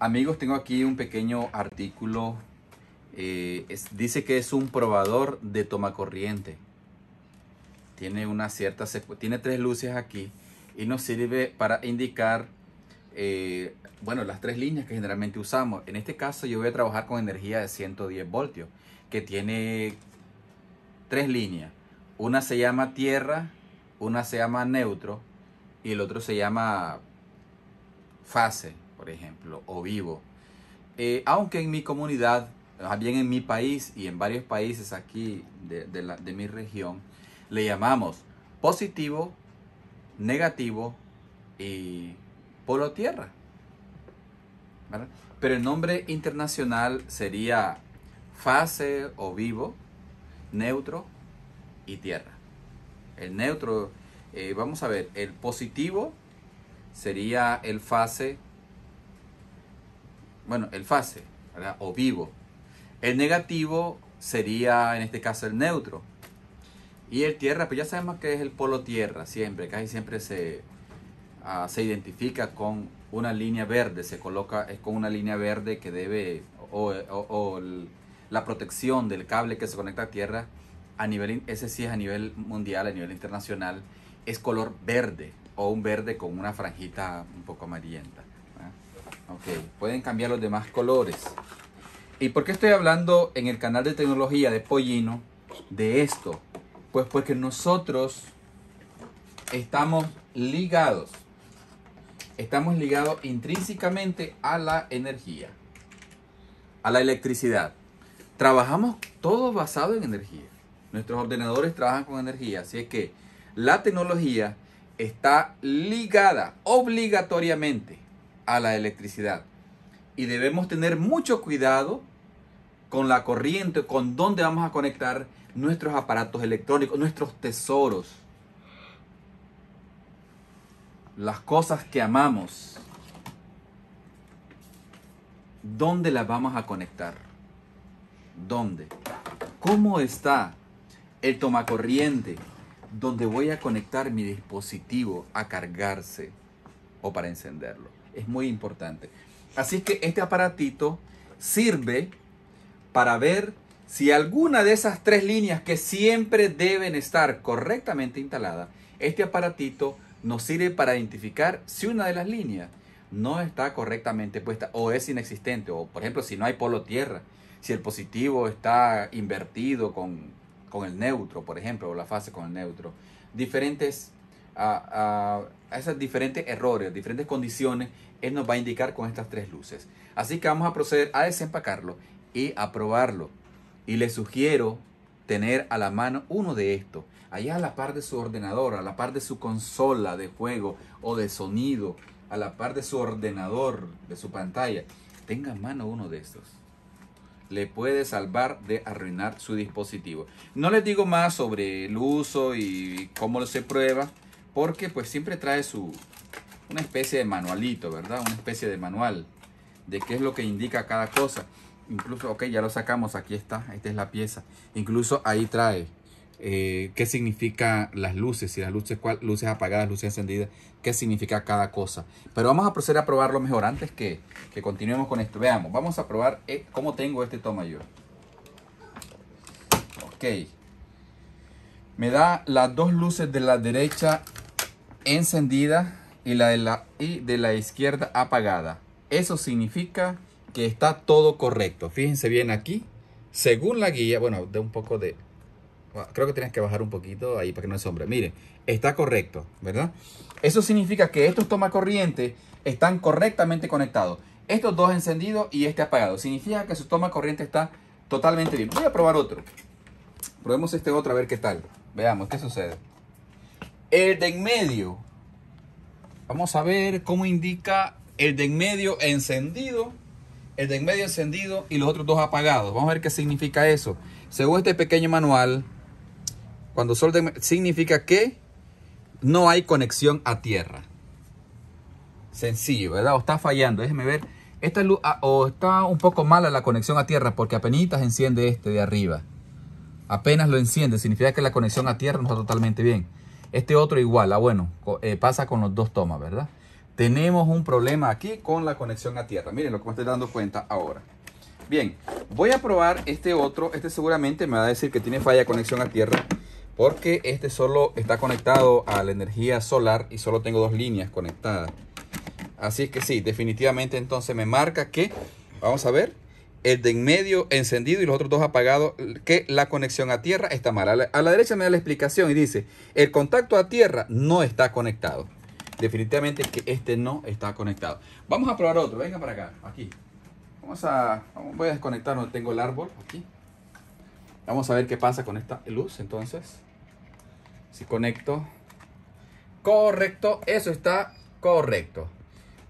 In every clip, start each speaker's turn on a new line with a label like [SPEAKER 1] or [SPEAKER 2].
[SPEAKER 1] Amigos, tengo aquí un pequeño artículo. Eh, dice que es un probador de toma corriente. Tiene una cierta tiene tres luces aquí y nos sirve para indicar, eh, bueno, las tres líneas que generalmente usamos. En este caso yo voy a trabajar con energía de 110 voltios, que tiene tres líneas. Una se llama tierra, una se llama neutro y el otro se llama fase por ejemplo, o vivo. Eh, aunque en mi comunidad, también bien en mi país y en varios países aquí de, mi región, le llamamos positivo, negativo y polo tierra. Pero el nombre internacional sería fase o vivo, neutro y tierra. El neutro, eh, vamos a ver, el positivo sería el fase bueno, el fase, ¿verdad? O vivo. El negativo sería, en este caso, el neutro. Y el tierra, pues ya sabemos que es el polo tierra, siempre, casi siempre se, ah, identifica con una línea verde, se coloca, es con una línea verde que debe, o, la protección del cable que se conecta a tierra, a nivel, ese sí es a nivel mundial, a nivel internacional, es color verde, o un verde con una franjita un poco amarillenta pueden cambiar los demás colores. ¿Y por qué estoy hablando en el canal de tecnología de Pollino de esto? Pues porque nosotros estamos ligados, estamos ligados intrínsecamente a la energía, a la electricidad. Trabajamos todo basado en energía. Nuestros ordenadores trabajan con energía, así es que la tecnología está ligada obligatoriamente a la electricidad. Y debemos tener mucho cuidado con la corriente, con dónde vamos a conectar nuestros aparatos electrónicos, nuestros tesoros, las cosas que amamos, dónde las vamos a conectar, dónde, cómo está el tomacorriente donde voy a conectar mi dispositivo a cargarse o para encenderlo es muy importante. Así que este aparatito sirve para ver si alguna de esas tres líneas que siempre deben estar correctamente instaladas, este aparatito nos sirve para identificar si una de las líneas no está correctamente puesta o es inexistente. O por ejemplo, si no hay polo tierra, si el positivo está invertido con, con el neutro, por ejemplo, o la fase con el neutro. Diferentes a, esos diferentes errores, diferentes condiciones, Él nos va a indicar con estas tres luces. Así que vamos a proceder a desempacarlo y a probarlo. Y le sugiero tener a la mano uno de estos, allá a la par de su ordenador, a la par de su consola de juego o de sonido, a la par de su ordenador, de su pantalla. Tenga a mano uno de estos le puede salvar de arruinar su dispositivo. No les digo más sobre el uso y cómo se prueba porque pues siempre trae su una especie de manualito, ¿verdad? Una especie de manual de qué es lo que indica cada cosa. Incluso, ok, ya lo sacamos, aquí está, esta es la pieza. Incluso ahí trae eh, qué significa las luces, si las luces, cuál, luces apagadas, luces encendidas, qué significa cada cosa. Pero vamos a proceder a probarlo mejor antes que, continuemos con esto. Veamos, vamos a probar eh, cómo tengo este toma yo. Ok. Me da las dos luces de la derecha encendida y la de la, y de la izquierda apagada. Eso significa que está todo correcto. Fíjense bien aquí. Según la guía, bueno, de un poco de... creo que tienes que bajar un poquito ahí para que no es hombre. Miren, está correcto, ¿verdad? Eso significa que estos corriente están correctamente conectados. Estos dos encendidos y este apagado. Significa que su toma corriente está totalmente bien. Voy a probar otro. Probemos este otro a ver qué tal. Veamos qué sucede. El de en medio. Vamos a ver cómo indica el de en medio encendido, el de en medio encendido y los otros dos apagados. Vamos a ver qué significa eso. Según este pequeño manual, cuando sol significa que no hay conexión a tierra. Sencillo, ¿verdad? O está fallando. Déjeme ver. Esta luz ah, o está un poco mala la conexión a tierra porque apenas enciende este de arriba. Apenas lo enciende, significa que la conexión a tierra no está totalmente bien. Este otro igual, ah bueno, eh, pasa con los dos tomas, ¿verdad? Tenemos un problema aquí con la conexión a tierra. Miren lo que me estoy dando cuenta ahora. Bien, voy a probar este otro. Este seguramente me va a decir que tiene falla conexión a tierra. Porque este solo está conectado a la energía solar y solo tengo dos líneas conectadas. Así es que sí, definitivamente entonces me marca que, vamos a ver, el de en medio encendido y los otros dos apagados, que la conexión a tierra está mal. A la, derecha me da la explicación y dice, el contacto a tierra no está conectado. Definitivamente que este no está conectado. Vamos a probar otro, venga para acá, aquí. Vamos a, voy a desconectar donde tengo el árbol, aquí. Vamos a ver qué pasa con esta luz, entonces. Si conecto. Correcto, eso está correcto.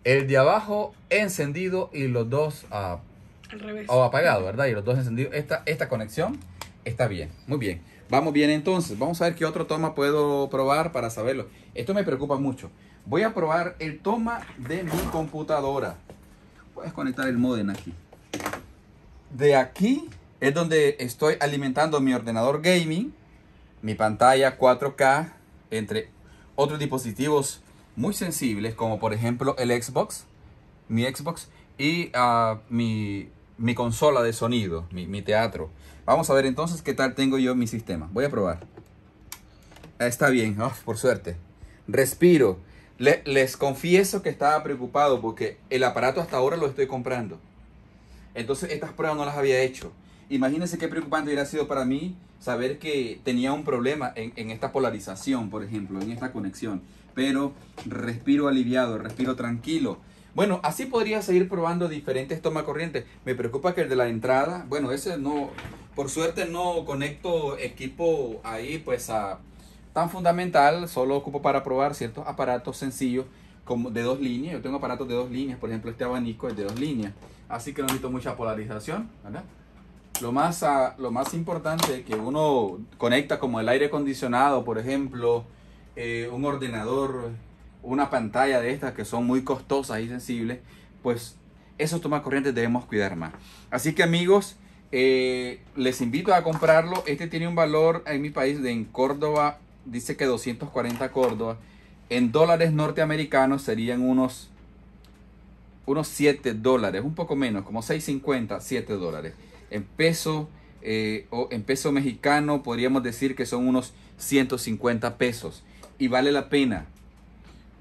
[SPEAKER 1] El de abajo encendido y los dos apagados. Ah, al O apagado, ¿verdad? Y los dos encendidos. Esta, esta conexión está bien. Muy bien. Vamos bien entonces. Vamos a ver qué otro toma puedo probar para saberlo. Esto me preocupa mucho. Voy a probar el toma de mi computadora. Voy a desconectar el modem aquí. De aquí es donde estoy alimentando mi ordenador gaming, mi pantalla 4K, entre otros dispositivos muy sensibles como por ejemplo el Xbox, mi Xbox y ah, mi mi consola de sonido, mi, teatro. Vamos a ver entonces qué tal tengo yo mi sistema. Voy a probar. Ah, está bien, ah, por suerte. Respiro. les confieso que estaba preocupado porque el aparato hasta ahora lo estoy comprando. Entonces estas pruebas no las había hecho. Imagínense qué preocupante hubiera sido para mí saber que tenía un problema en, en esta polarización, por ejemplo, en esta conexión. Pero respiro aliviado, respiro tranquilo. Bueno, así podría seguir probando diferentes toma corrientes. Me preocupa que el de la entrada, bueno, ese no, por suerte no conecto equipo ahí pues tan fundamental, solo ocupo para probar ciertos aparatos sencillos como de dos líneas. Yo tengo aparatos de dos líneas, por ejemplo, este abanico es de dos líneas, así que no necesito mucha polarización, ¿verdad? Lo más, ah, lo más importante que uno conecta como el aire acondicionado, por ejemplo, eh, un ordenador, una pantalla de estas que son muy costosas y sensibles, pues esos corrientes debemos cuidar más. Así que amigos, eh, les invito a comprarlo. Este tiene un valor en mi país de en Córdoba, dice que 240 Córdoba. En dólares norteamericanos serían unos, unos 7 dólares, un poco menos, como 6.50, 7 dólares. En peso, eh, o en peso mexicano podríamos decir que son unos 150 pesos. Y vale la pena,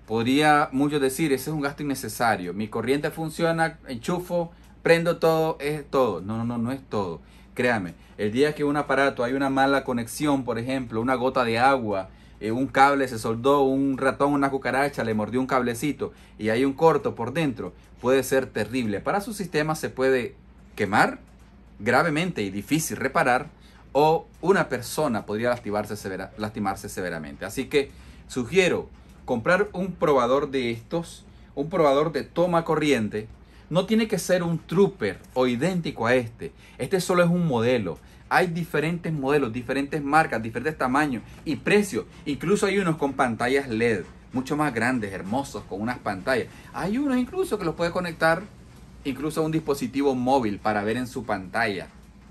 [SPEAKER 1] Podría muchos decir, ese es un gasto innecesario. Mi corriente funciona, enchufo, prendo todo, es todo. No, no, no, no es todo. Créame, el día que un aparato hay una mala conexión, por ejemplo, una gota de agua, eh, un cable se soldó, un ratón, una cucaracha le mordió un cablecito y hay un corto por dentro, puede ser terrible. Para su sistema se puede quemar gravemente y difícil reparar o una persona podría lastimarse, severa, lastimarse severamente. Así que sugiero comprar un probador de estos, un probador de toma corriente, no tiene que ser un trooper o idéntico a este. Este solo es un modelo. Hay diferentes modelos, diferentes marcas, diferentes tamaños y precios. Incluso hay unos con pantallas LED, mucho más grandes, hermosos, con unas pantallas. Hay unos incluso que los puede conectar incluso a un dispositivo móvil para ver en su pantalla,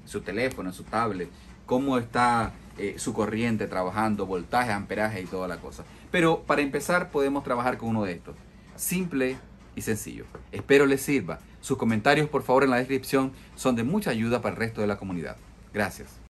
[SPEAKER 1] su teléfono, su tablet, cómo está eh, su corriente trabajando, voltaje, amperaje y toda la cosa. Pero para empezar podemos trabajar con uno de estos. Simple y sencillo. Espero les sirva. Sus comentarios por favor en la descripción son de mucha ayuda para el resto de la comunidad. Gracias.